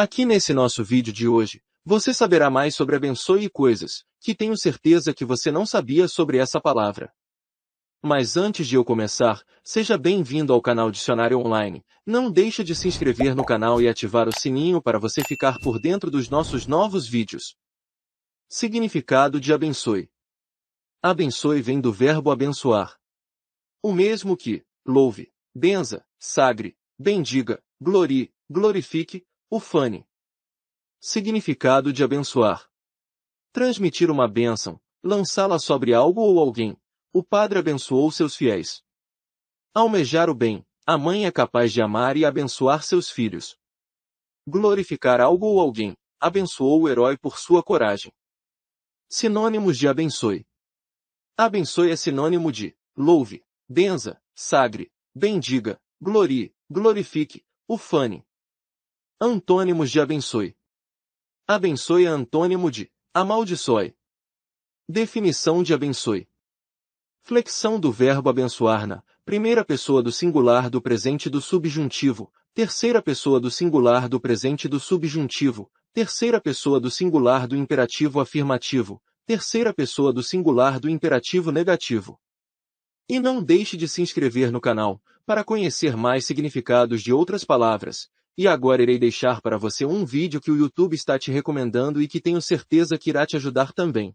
Aqui nesse nosso vídeo de hoje, você saberá mais sobre abençoe coisas, que tenho certeza que você não sabia sobre essa palavra. Mas antes de eu começar, seja bem-vindo ao canal Dicionário Online. Não deixe de se inscrever no canal e ativar o sininho para você ficar por dentro dos nossos novos vídeos. Significado de abençoe. Abençoe vem do verbo abençoar. O mesmo que louve, benza, sagre, bendiga, glorie, glorifique, Ufane. Significado de abençoar. Transmitir uma bênção, lançá-la sobre algo ou alguém. O Padre abençoou seus fiéis. Almejar o bem. A mãe é capaz de amar e abençoar seus filhos. Glorificar algo ou alguém. Abençoou o herói por sua coragem. Sinônimos de abençoe. Abençoe é sinônimo de louve, benza, sagre, bendiga, glorie, glorifique, ufane, Antônimos de abençoe. Abençoe é antônimo de amaldiçoe. Definição de abençoe. Flexão do verbo abençoar na primeira pessoa do singular do presente do subjuntivo, terceira pessoa do singular do presente do subjuntivo, terceira pessoa do singular do imperativo afirmativo, terceira pessoa do singular do imperativo negativo. E não deixe de se inscrever no canal para conhecer mais significados de outras palavras, e agora irei deixar para você um vídeo que o YouTube está te recomendando e que tenho certeza que irá te ajudar também.